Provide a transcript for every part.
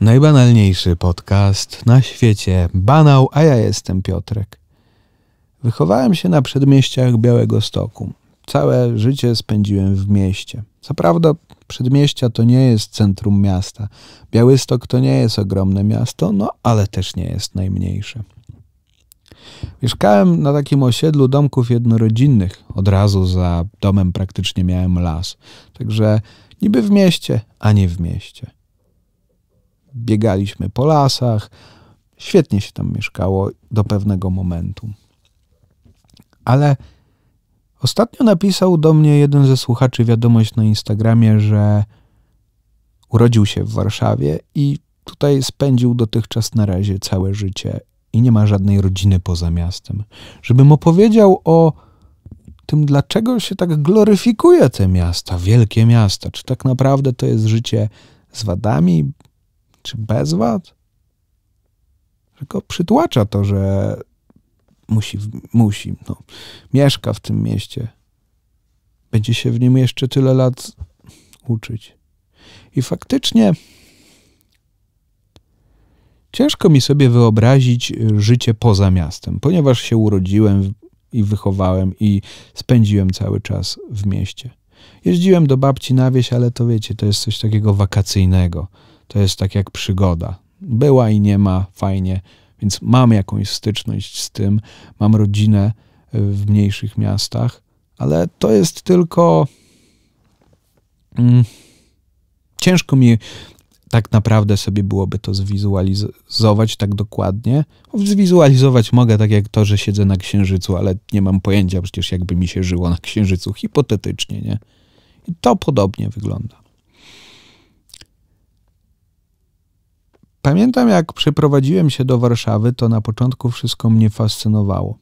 Najbanalniejszy podcast na świecie. Banał, a ja jestem Piotrek. Wychowałem się na przedmieściach Białego Stoku. Całe życie spędziłem w mieście. Co prawda, przedmieścia to nie jest centrum miasta. Białystok to nie jest ogromne miasto, no ale też nie jest najmniejsze. Mieszkałem na takim osiedlu domków jednorodzinnych. Od razu za domem praktycznie miałem las. Także niby w mieście, a nie w mieście biegaliśmy po lasach. Świetnie się tam mieszkało do pewnego momentu. Ale ostatnio napisał do mnie jeden ze słuchaczy wiadomość na Instagramie, że urodził się w Warszawie i tutaj spędził dotychczas na razie całe życie i nie ma żadnej rodziny poza miastem. Żebym opowiedział o tym, dlaczego się tak gloryfikuje te miasta, wielkie miasta. Czy tak naprawdę to jest życie z wadami, czy bez wad. Tylko przytłacza to, że musi, musi no, mieszka w tym mieście. Będzie się w nim jeszcze tyle lat uczyć. I faktycznie ciężko mi sobie wyobrazić życie poza miastem, ponieważ się urodziłem i wychowałem i spędziłem cały czas w mieście. Jeździłem do babci na wieś, ale to wiecie, to jest coś takiego wakacyjnego to jest tak jak przygoda. Była i nie ma, fajnie, więc mam jakąś styczność z tym, mam rodzinę e, w mniejszych miastach, ale to jest tylko. Mm, ciężko mi tak naprawdę sobie byłoby to zwizualizować tak dokładnie. Zwizualizować mogę tak jak to, że siedzę na księżycu, ale nie mam pojęcia przecież, jakby mi się żyło na księżycu, hipotetycznie, nie? I to podobnie wygląda. Pamiętam, jak przeprowadziłem się do Warszawy, to na początku wszystko mnie fascynowało.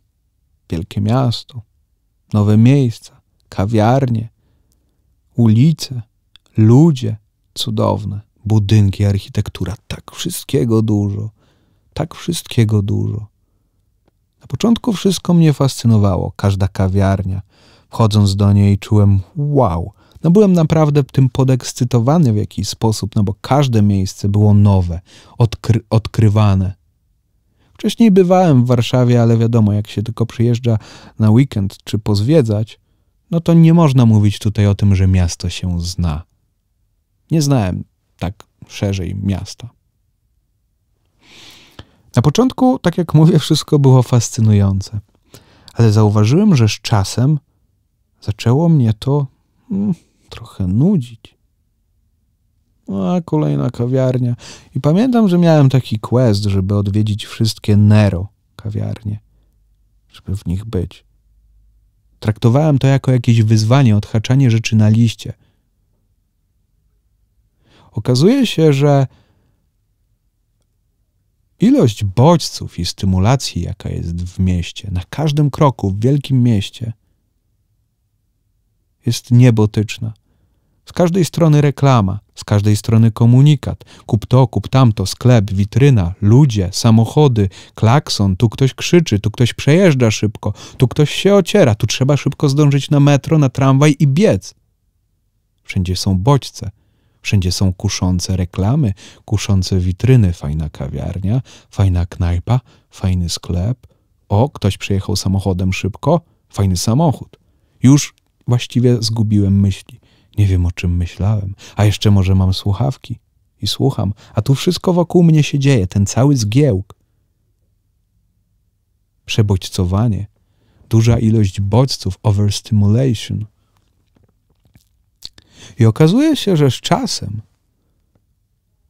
Wielkie miasto, nowe miejsca, kawiarnie, ulice, ludzie cudowne, budynki, architektura, tak wszystkiego dużo, tak wszystkiego dużo. Na początku wszystko mnie fascynowało, każda kawiarnia. Wchodząc do niej czułem wow, no byłem naprawdę tym podekscytowany w jakiś sposób, no bo każde miejsce było nowe, odkry odkrywane. Wcześniej bywałem w Warszawie, ale wiadomo, jak się tylko przyjeżdża na weekend czy pozwiedzać, no to nie można mówić tutaj o tym, że miasto się zna. Nie znałem tak szerzej miasta. Na początku, tak jak mówię, wszystko było fascynujące, ale zauważyłem, że z czasem zaczęło mnie to hmm, trochę nudzić. No, a kolejna kawiarnia. I pamiętam, że miałem taki quest, żeby odwiedzić wszystkie Nero kawiarnie, żeby w nich być. Traktowałem to jako jakieś wyzwanie, odhaczanie rzeczy na liście. Okazuje się, że ilość bodźców i stymulacji, jaka jest w mieście, na każdym kroku w wielkim mieście, jest niebotyczna. Z każdej strony reklama, z każdej strony komunikat. Kup to, kup tamto, sklep, witryna, ludzie, samochody, klakson, tu ktoś krzyczy, tu ktoś przejeżdża szybko, tu ktoś się ociera, tu trzeba szybko zdążyć na metro, na tramwaj i biec. Wszędzie są bodźce, wszędzie są kuszące reklamy, kuszące witryny, fajna kawiarnia, fajna knajpa, fajny sklep. O, ktoś przyjechał samochodem szybko, fajny samochód. Już właściwie zgubiłem myśli. Nie wiem, o czym myślałem. A jeszcze może mam słuchawki i słucham, a tu wszystko wokół mnie się dzieje, ten cały zgiełk. Przebodźcowanie, duża ilość bodźców, overstimulation. I okazuje się, że z czasem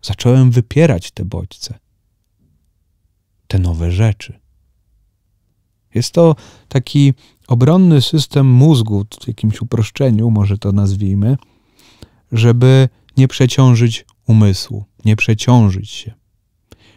zacząłem wypierać te bodźce, te nowe rzeczy. Jest to taki obronny system mózgu, w jakimś uproszczeniu może to nazwijmy, żeby nie przeciążyć umysłu, nie przeciążyć się.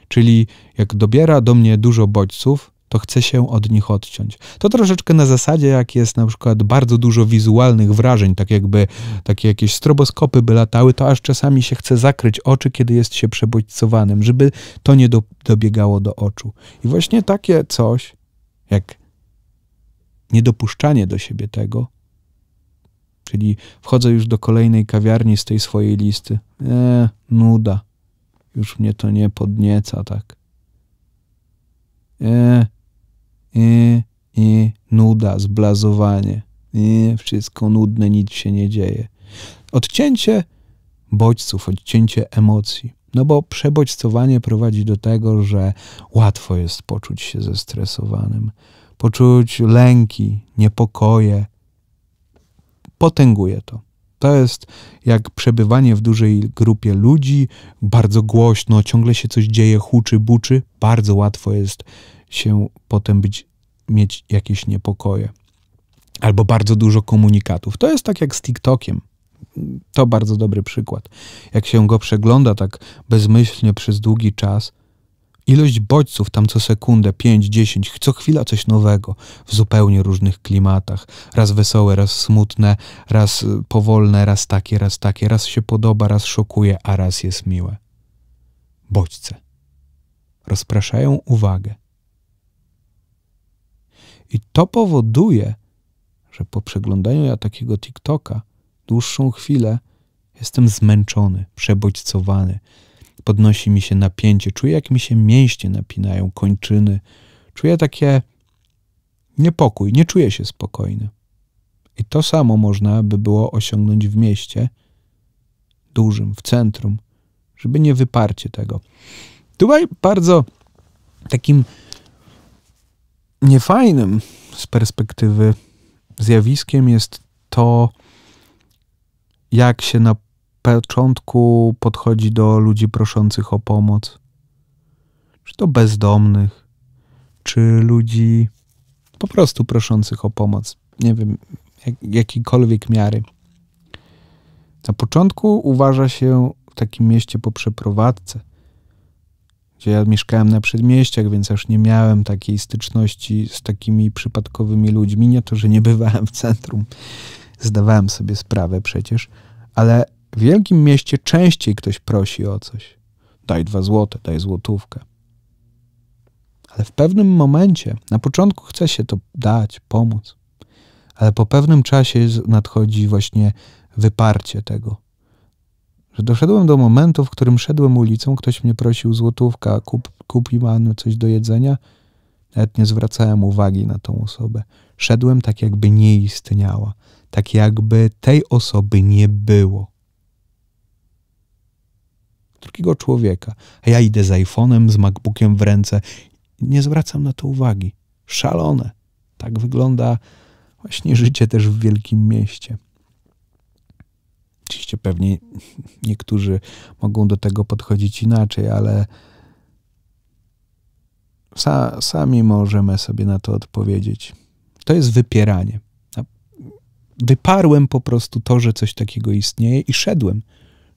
Czyli jak dobiera do mnie dużo bodźców, to chcę się od nich odciąć. To troszeczkę na zasadzie, jak jest na przykład bardzo dużo wizualnych wrażeń, tak jakby takie jakieś stroboskopy by latały, to aż czasami się chce zakryć oczy, kiedy jest się przebodźcowanym, żeby to nie do, dobiegało do oczu. I właśnie takie coś, jak niedopuszczanie do siebie tego, czyli wchodzę już do kolejnej kawiarni z tej swojej listy. Eee, nuda. Już mnie to nie podnieca, tak. Eee, eee, eee, nuda, zblazowanie. Eee, wszystko nudne, nic się nie dzieje. Odcięcie bodźców, odcięcie emocji. No bo przebodźcowanie prowadzi do tego, że łatwo jest poczuć się zestresowanym poczuć lęki, niepokoje. Potęguje to. To jest jak przebywanie w dużej grupie ludzi, bardzo głośno, ciągle się coś dzieje, huczy, buczy. Bardzo łatwo jest się potem być, mieć jakieś niepokoje. Albo bardzo dużo komunikatów. To jest tak jak z TikTokiem. To bardzo dobry przykład. Jak się go przegląda tak bezmyślnie przez długi czas, Ilość bodźców tam co sekundę, 5, 10, co chwila coś nowego, w zupełnie różnych klimatach. Raz wesołe, raz smutne, raz y, powolne, raz takie, raz takie, raz się podoba, raz szokuje, a raz jest miłe. Bodźce rozpraszają uwagę. I to powoduje, że po przeglądaniu ja takiego TikToka dłuższą chwilę jestem zmęczony, przebodźcowany, podnosi mi się napięcie, czuję jak mi się mięśnie napinają, kończyny, czuję takie niepokój, nie czuję się spokojny. I to samo można by było osiągnąć w mieście dużym, w centrum, żeby nie wyparcie tego. Tutaj bardzo takim niefajnym z perspektywy zjawiskiem jest to, jak się na początku podchodzi do ludzi proszących o pomoc, czy to bezdomnych, czy ludzi po prostu proszących o pomoc, nie wiem, jak, jakiejkolwiek miary. Na początku uważa się w takim mieście po przeprowadzce, gdzie ja mieszkałem na przedmieściach, więc aż nie miałem takiej styczności z takimi przypadkowymi ludźmi. Nie to, że nie bywałem w centrum, zdawałem sobie sprawę przecież, ale w wielkim mieście częściej ktoś prosi o coś. Daj dwa złote, daj złotówkę. Ale w pewnym momencie, na początku chce się to dać, pomóc, ale po pewnym czasie nadchodzi właśnie wyparcie tego. Że doszedłem do momentu, w którym szedłem ulicą, ktoś mnie prosił złotówka, kup, kup coś do jedzenia. Nawet nie zwracałem uwagi na tą osobę. Szedłem tak, jakby nie istniała, tak jakby tej osoby nie było drugiego człowieka. A ja idę z iPhone'em, z MacBookiem w ręce. Nie zwracam na to uwagi. Szalone. Tak wygląda właśnie życie też w wielkim mieście. Oczywiście pewnie niektórzy mogą do tego podchodzić inaczej, ale sa, sami możemy sobie na to odpowiedzieć. To jest wypieranie. Wyparłem po prostu to, że coś takiego istnieje i szedłem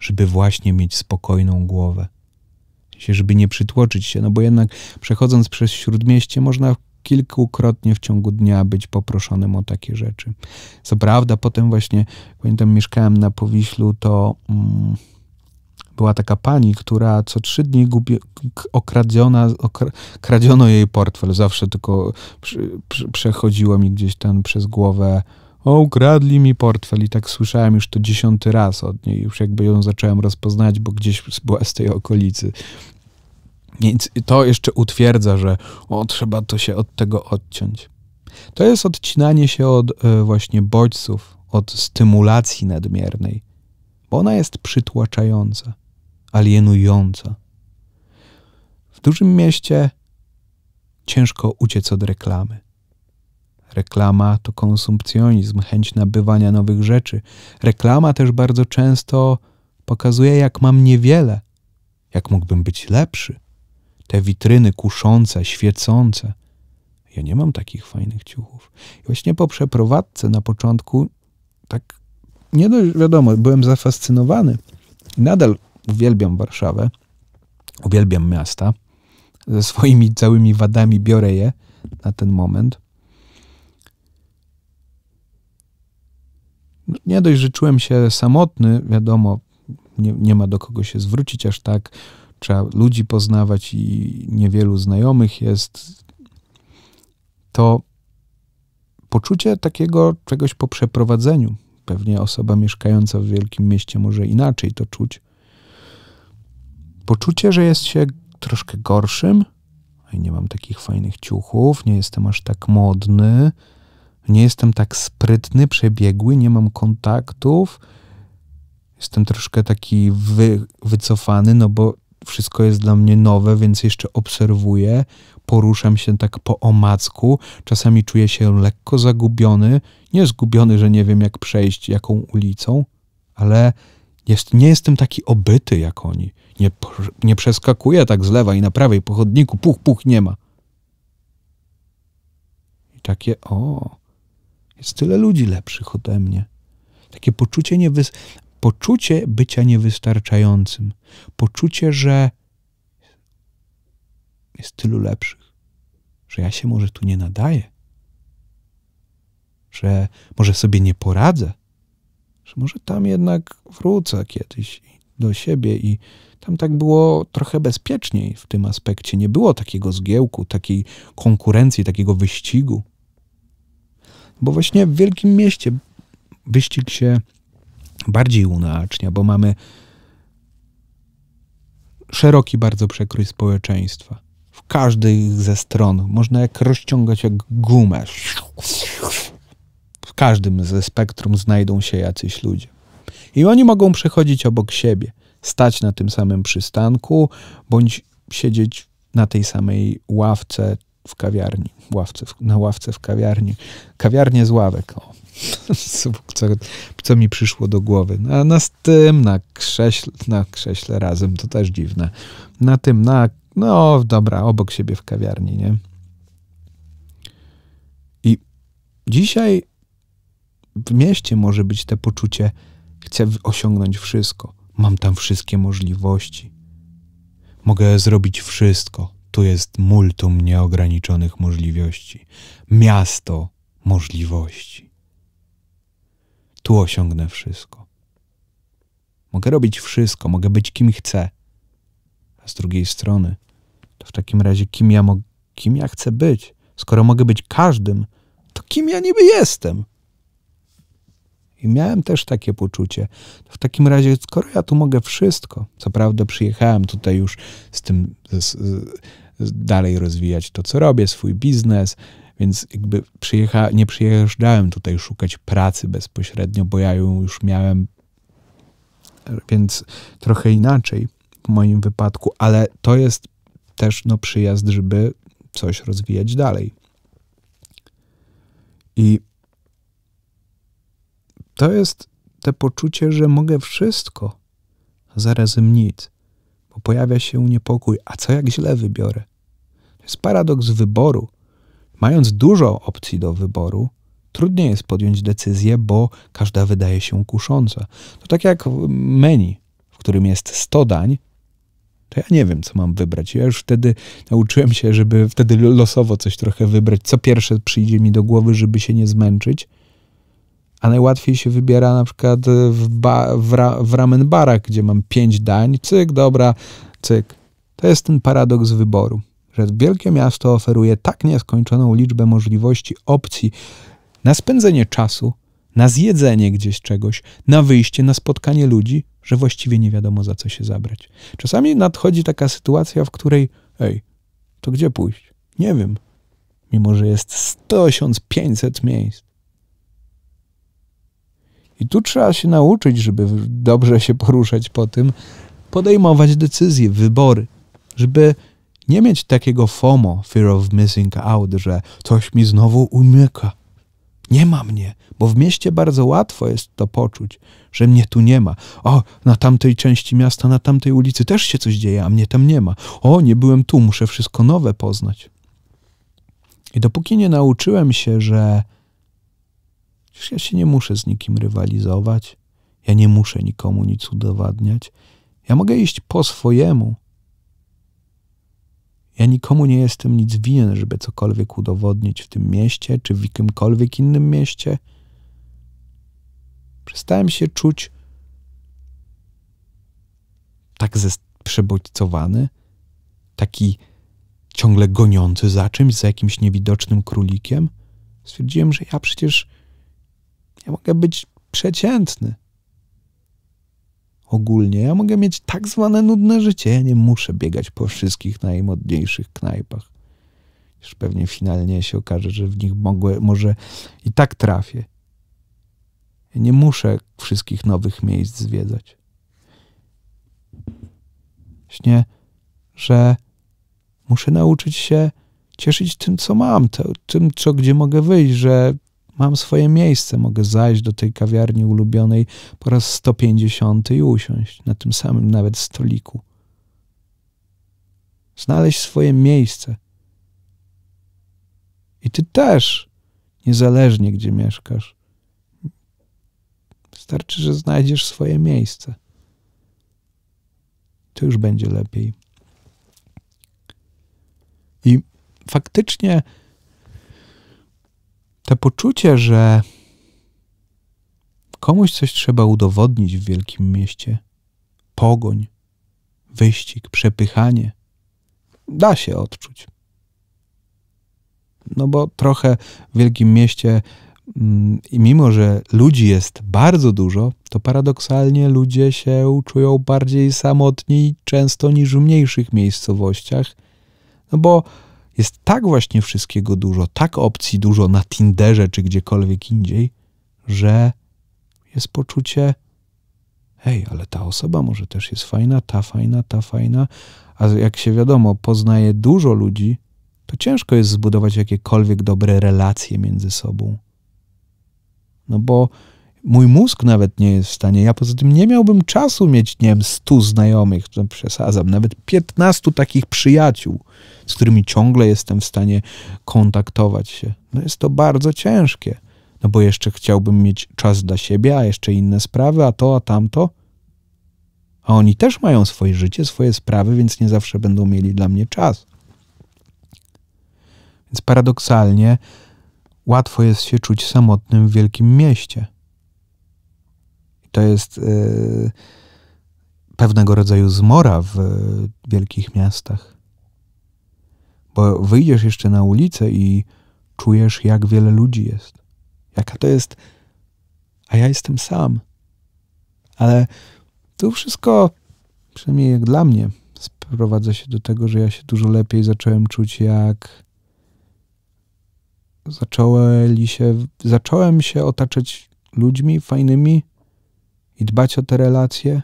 żeby właśnie mieć spokojną głowę. żeby nie przytłoczyć się, no bo jednak przechodząc przez śródmieście można kilkukrotnie w ciągu dnia być poproszonym o takie rzeczy. Co prawda, potem właśnie, pamiętam, mieszkałem na Powiślu, to mm, była taka pani, która co trzy dni gubi, okradziona, okradziono jej portfel. Zawsze tylko przy, przy, przechodziło mi gdzieś tam przez głowę o, ukradli mi portfel i tak słyszałem już to dziesiąty raz od niej. Już jakby ją zacząłem rozpoznać, bo gdzieś była z tej okolicy. Więc to jeszcze utwierdza, że o, trzeba to się od tego odciąć. To jest odcinanie się od y, właśnie bodźców, od stymulacji nadmiernej, bo ona jest przytłaczająca, alienująca. W dużym mieście ciężko uciec od reklamy. Reklama to konsumpcjonizm, chęć nabywania nowych rzeczy. Reklama też bardzo często pokazuje, jak mam niewiele, jak mógłbym być lepszy. Te witryny kuszące, świecące. Ja nie mam takich fajnych ciuchów. I właśnie po przeprowadzce na początku, tak nie dość wiadomo, byłem zafascynowany. Nadal uwielbiam Warszawę, uwielbiam miasta. Ze swoimi całymi wadami biorę je na ten moment. nie dość, że czułem się samotny, wiadomo, nie, nie ma do kogo się zwrócić aż tak, trzeba ludzi poznawać i niewielu znajomych jest, to poczucie takiego czegoś po przeprowadzeniu. Pewnie osoba mieszkająca w wielkim mieście może inaczej to czuć. Poczucie, że jest się troszkę gorszym. I nie mam takich fajnych ciuchów, nie jestem aż tak modny. Nie jestem tak sprytny, przebiegły, nie mam kontaktów. Jestem troszkę taki wy, wycofany, no bo wszystko jest dla mnie nowe, więc jeszcze obserwuję, poruszam się tak po omacku, czasami czuję się lekko zagubiony, nie zgubiony, że nie wiem jak przejść jaką ulicą, ale jest, nie jestem taki obyty jak oni. Nie, nie przeskakuję tak z lewa i na prawej po chodniku, puch, puch, nie ma. I takie, o, jest tyle ludzi lepszych ode mnie. Takie poczucie, niewys- poczucie bycia niewystarczającym. Poczucie, że jest tylu lepszych, że ja się może tu nie nadaję, że może sobie nie poradzę, że może tam jednak wrócę kiedyś do siebie i tam tak było trochę bezpieczniej w tym aspekcie. Nie było takiego zgiełku, takiej konkurencji, takiego wyścigu. Bo właśnie w wielkim mieście wyścig się bardziej unacznia, bo mamy szeroki bardzo przekrój społeczeństwa. W każdej ze stron można jak rozciągać jak gumę. W każdym ze spektrum znajdą się jacyś ludzie. I oni mogą przechodzić obok siebie, stać na tym samym przystanku, bądź siedzieć na tej samej ławce w kawiarni, ławce w, na ławce w kawiarni. Kawiarnie z ławek, o. Co, co, mi przyszło do głowy. No, a na tym, na krześle, na krześle razem, to też dziwne. Na tym, na, no dobra, obok siebie w kawiarni, nie? I dzisiaj w mieście może być te poczucie, chcę osiągnąć wszystko. Mam tam wszystkie możliwości. Mogę zrobić wszystko tu jest multum nieograniczonych możliwości, miasto możliwości. Tu osiągnę wszystko. Mogę robić wszystko, mogę być kim chcę. A z drugiej strony, to w takim razie kim ja, kim ja chcę być? Skoro mogę być każdym, to kim ja niby jestem? I miałem też takie poczucie. W takim razie, skoro ja tu mogę wszystko, co prawda przyjechałem tutaj już z tym z, z, dalej rozwijać to, co robię, swój biznes, więc jakby przyjecha, nie przyjeżdżałem tutaj szukać pracy bezpośrednio, bo ja ją już miałem, więc trochę inaczej w moim wypadku, ale to jest też no, przyjazd, żeby coś rozwijać dalej. I to jest te poczucie, że mogę wszystko, a zarazem nic, bo pojawia się niepokój, a co jak źle wybiorę? To jest paradoks wyboru. Mając dużo opcji do wyboru, trudniej jest podjąć decyzję, bo każda wydaje się kusząca. To tak jak menu, w którym jest 100 dań, to ja nie wiem, co mam wybrać. Ja już wtedy nauczyłem się, żeby wtedy losowo coś trochę wybrać, co pierwsze przyjdzie mi do głowy, żeby się nie zmęczyć a najłatwiej się wybiera na przykład e, w, ba, w, ra, w ramen barach, gdzie mam pięć dań, cyk, dobra, cyk. To jest ten paradoks wyboru, że wielkie miasto oferuje tak nieskończoną liczbę możliwości, opcji na spędzenie czasu, na zjedzenie gdzieś czegoś, na wyjście, na spotkanie ludzi, że właściwie nie wiadomo za co się zabrać. Czasami nadchodzi taka sytuacja, w której, ej, to gdzie pójść? Nie wiem. Mimo, że jest 1500 miejsc. I tu trzeba się nauczyć, żeby dobrze się poruszać po tym, podejmować decyzje, wybory, żeby nie mieć takiego FOMO, fear of missing out, że coś mi znowu umyka. Nie ma mnie, bo w mieście bardzo łatwo jest to poczuć, że mnie tu nie ma. O, na tamtej części miasta, na tamtej ulicy też się coś dzieje, a mnie tam nie ma. O, nie byłem tu, muszę wszystko nowe poznać. I dopóki nie nauczyłem się, że Przecież ja się nie muszę z nikim rywalizować, ja nie muszę nikomu nic udowadniać, ja mogę iść po swojemu. Ja nikomu nie jestem nic winien, żeby cokolwiek udowodnić w tym mieście czy w jakimkolwiek innym mieście. Przestałem się czuć tak przebodźcowany, taki ciągle goniący za czymś, za jakimś niewidocznym królikiem. Stwierdziłem, że ja przecież ja mogę być przeciętny. Ogólnie ja mogę mieć tak zwane nudne życie. Ja nie muszę biegać po wszystkich najmodniejszych knajpach. Już pewnie finalnie się okaże, że w nich mogę, może i tak trafię. Ja nie muszę wszystkich nowych miejsc zwiedzać. Śnie, że muszę nauczyć się cieszyć tym, co mam, to, tym, co gdzie mogę wyjść, że Mam swoje miejsce, mogę zajść do tej kawiarni ulubionej po raz 150 i usiąść na tym samym nawet stoliku. Znaleźć swoje miejsce. I ty też, niezależnie gdzie mieszkasz. Wystarczy, że znajdziesz swoje miejsce. To już będzie lepiej. I faktycznie to poczucie, że komuś coś trzeba udowodnić w wielkim mieście, pogoń, wyścig, przepychanie, da się odczuć. No bo trochę w wielkim mieście, mm, i mimo że ludzi jest bardzo dużo, to paradoksalnie ludzie się czują bardziej samotni często niż w mniejszych miejscowościach, no bo jest tak właśnie wszystkiego dużo, tak opcji dużo na Tinderze czy gdziekolwiek indziej, że jest poczucie, hej, ale ta osoba może też jest fajna, ta fajna, ta fajna. A jak się wiadomo, poznaje dużo ludzi, to ciężko jest zbudować jakiekolwiek dobre relacje między sobą. No bo Mój mózg nawet nie jest w stanie. Ja poza tym nie miałbym czasu mieć, nie wiem, stu znajomych, to przesadzam, nawet 15 takich przyjaciół, z którymi ciągle jestem w stanie kontaktować się. No jest to bardzo ciężkie, no bo jeszcze chciałbym mieć czas dla siebie, a jeszcze inne sprawy, a to, a tamto. A oni też mają swoje życie, swoje sprawy, więc nie zawsze będą mieli dla mnie czas. Więc paradoksalnie łatwo jest się czuć samotnym w wielkim mieście. To jest y, pewnego rodzaju zmora w y, wielkich miastach. Bo wyjdziesz jeszcze na ulicę i czujesz, jak wiele ludzi jest. Jaka to jest. A ja jestem sam. Ale to wszystko, przynajmniej jak dla mnie, sprowadza się do tego, że ja się dużo lepiej zacząłem czuć, jak zacząłem się, zacząłem się otaczać ludźmi fajnymi, i dbać o te relacje?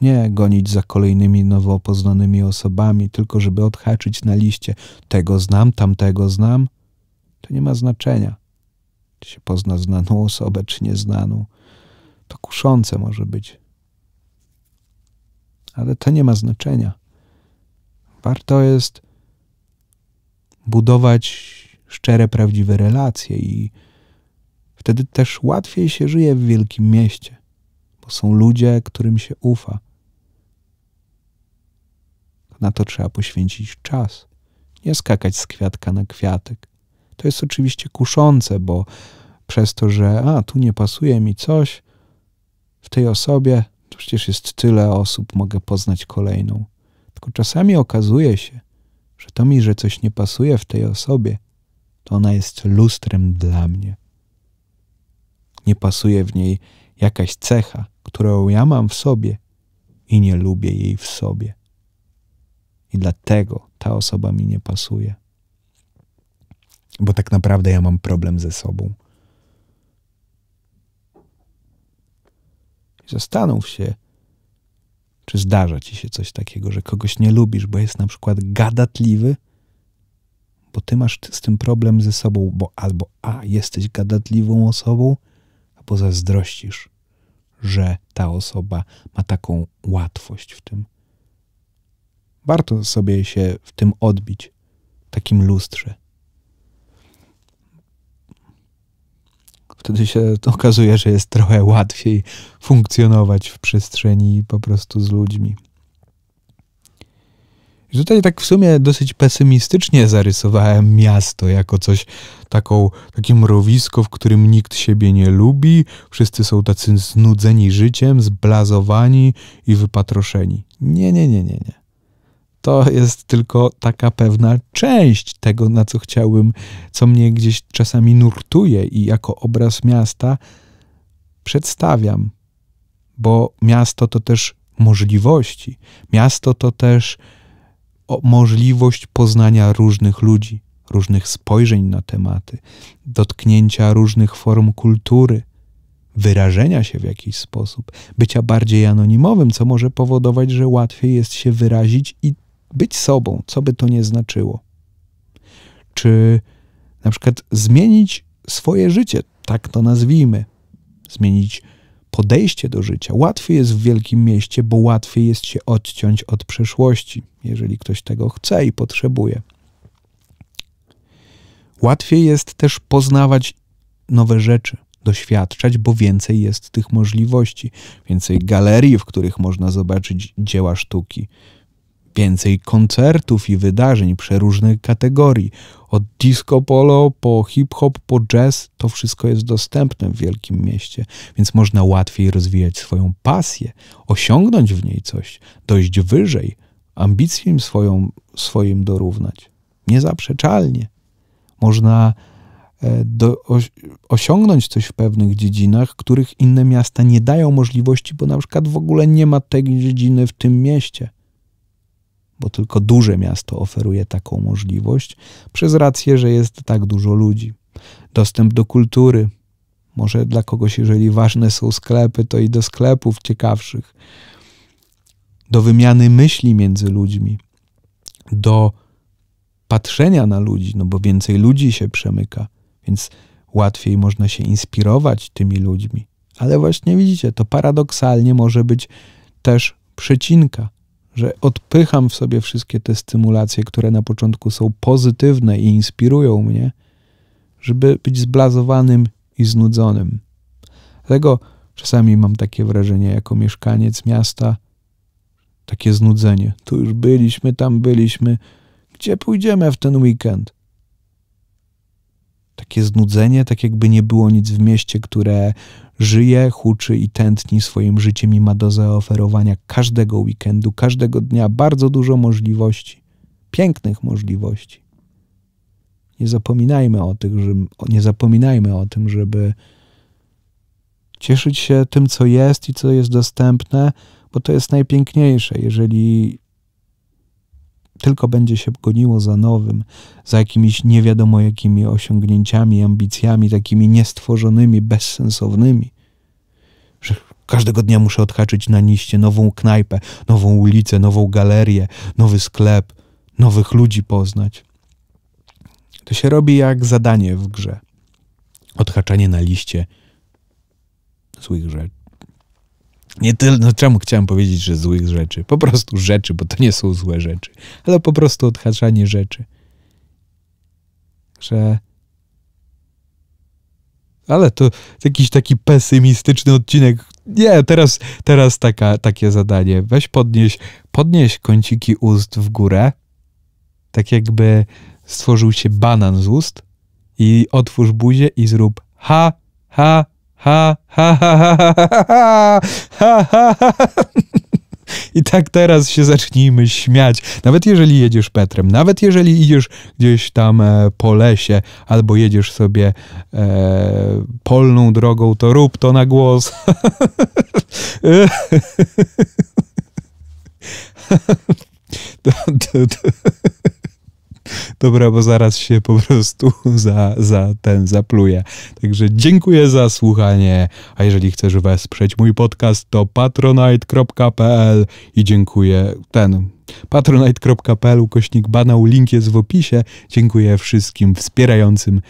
Nie gonić za kolejnymi nowo poznanymi osobami, tylko żeby odhaczyć na liście tego znam, tamtego znam. To nie ma znaczenia, czy się pozna znaną osobę, czy nieznaną. To kuszące może być. Ale to nie ma znaczenia. Warto jest budować szczere, prawdziwe relacje i Wtedy też łatwiej się żyje w wielkim mieście, bo są ludzie, którym się ufa. Na to trzeba poświęcić czas, nie skakać z kwiatka na kwiatek. To jest oczywiście kuszące, bo przez to, że a tu nie pasuje mi coś w tej osobie, to przecież jest tyle osób, mogę poznać kolejną. Tylko czasami okazuje się, że to mi, że coś nie pasuje w tej osobie, to ona jest lustrem dla mnie nie pasuje w niej jakaś cecha, którą ja mam w sobie i nie lubię jej w sobie. I dlatego ta osoba mi nie pasuje. Bo tak naprawdę ja mam problem ze sobą. Zastanów się, czy zdarza ci się coś takiego, że kogoś nie lubisz, bo jest na przykład gadatliwy, bo ty masz z tym problem ze sobą, bo albo A, jesteś gadatliwą osobą, pozazdrościsz, że ta osoba ma taką łatwość w tym. Warto sobie się w tym odbić, takim lustrze. Wtedy się okazuje, że jest trochę łatwiej funkcjonować w przestrzeni po prostu z ludźmi. I tutaj tak w sumie dosyć pesymistycznie zarysowałem miasto jako coś taką, takie mrowisko, w którym nikt siebie nie lubi, wszyscy są tacy znudzeni życiem, zblazowani i wypatroszeni. Nie, nie, nie, nie, nie. To jest tylko taka pewna część tego, na co chciałbym, co mnie gdzieś czasami nurtuje i jako obraz miasta przedstawiam, bo miasto to też możliwości. Miasto to też o możliwość poznania różnych ludzi, różnych spojrzeń na tematy, dotknięcia różnych form kultury, wyrażenia się w jakiś sposób, bycia bardziej anonimowym, co może powodować, że łatwiej jest się wyrazić i być sobą, co by to nie znaczyło. Czy na przykład zmienić swoje życie, tak to nazwijmy, zmienić podejście do życia łatwiej jest w wielkim mieście, bo łatwiej jest się odciąć od przeszłości, jeżeli ktoś tego chce i potrzebuje. Łatwiej jest też poznawać nowe rzeczy, doświadczać, bo więcej jest tych możliwości, więcej galerii, w których można zobaczyć dzieła sztuki, Więcej koncertów i wydarzeń przeróżnych kategorii, od disco polo po hip-hop, po jazz, to wszystko jest dostępne w wielkim mieście, więc można łatwiej rozwijać swoją pasję, osiągnąć w niej coś, dojść wyżej, ambicjom swoją, swoim dorównać. Niezaprzeczalnie. Można e, do, osiągnąć coś w pewnych dziedzinach, których inne miasta nie dają możliwości, bo na przykład w ogóle nie ma tej dziedziny w tym mieście bo tylko duże miasto oferuje taką możliwość, przez rację, że jest tak dużo ludzi. Dostęp do kultury. Może dla kogoś, jeżeli ważne są sklepy, to i do sklepów ciekawszych. Do wymiany myśli między ludźmi. Do patrzenia na ludzi, no bo więcej ludzi się przemyka, więc łatwiej można się inspirować tymi ludźmi. Ale właśnie widzicie, to paradoksalnie może być też przecinka że odpycham w sobie wszystkie te stymulacje, które na początku są pozytywne i inspirują mnie, żeby być zblazowanym i znudzonym. Dlatego czasami mam takie wrażenie jako mieszkaniec miasta, takie znudzenie. Tu już byliśmy, tam byliśmy. Gdzie pójdziemy w ten weekend? takie znudzenie, tak jakby nie było nic w mieście, które żyje, huczy i tętni swoim życiem i ma do zaoferowania każdego weekendu, każdego dnia bardzo dużo możliwości, pięknych możliwości. Nie zapominajmy o, tych, że, nie zapominajmy o tym, żeby cieszyć się tym, co jest i co jest dostępne, bo to jest najpiękniejsze. Jeżeli tylko będzie się goniło za nowym, za jakimiś nie wiadomo jakimi osiągnięciami, ambicjami, takimi niestworzonymi, bezsensownymi, że każdego dnia muszę odhaczyć na liście nową knajpę, nową ulicę, nową galerię, nowy sklep, nowych ludzi poznać. To się robi jak zadanie w grze. Odhaczanie na liście złych rzeczy. Nie tyle, no czemu chciałem powiedzieć, że złych rzeczy? Po prostu rzeczy, bo to nie są złe rzeczy, ale po prostu odhaczanie rzeczy. Że. Ale to jakiś taki pesymistyczny odcinek. Nie, teraz, teraz taka, takie zadanie. Weź podnieś, podnieś kąciki ust w górę, tak jakby stworzył się banan z ust i otwórz buzię i zrób ha, ha, ha, ha, ha, ha, ha, ha, ha, ha, ha, ha, ha. I tak teraz się zacznijmy śmiać. Nawet jeżeli jedziesz Petrem, nawet jeżeli idziesz gdzieś tam po lesie, albo jedziesz sobie e, polną drogą, to rób to na głos. to, to, to dobra, bo zaraz się po prostu za, za ten zapluje. Także dziękuję za słuchanie, a jeżeli chcesz wesprzeć mój podcast, to patronite.pl i dziękuję ten patronite.pl ukośnik banał, link jest w opisie. Dziękuję wszystkim wspierającym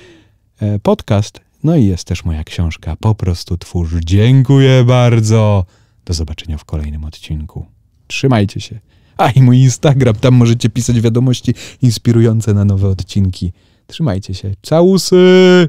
e, podcast. No i jest też moja książka Po prostu twórz. Dziękuję bardzo. Do zobaczenia w kolejnym odcinku. Trzymajcie się a i mój Instagram. Tam możecie pisać wiadomości inspirujące na nowe odcinki. Trzymajcie się. Całusy!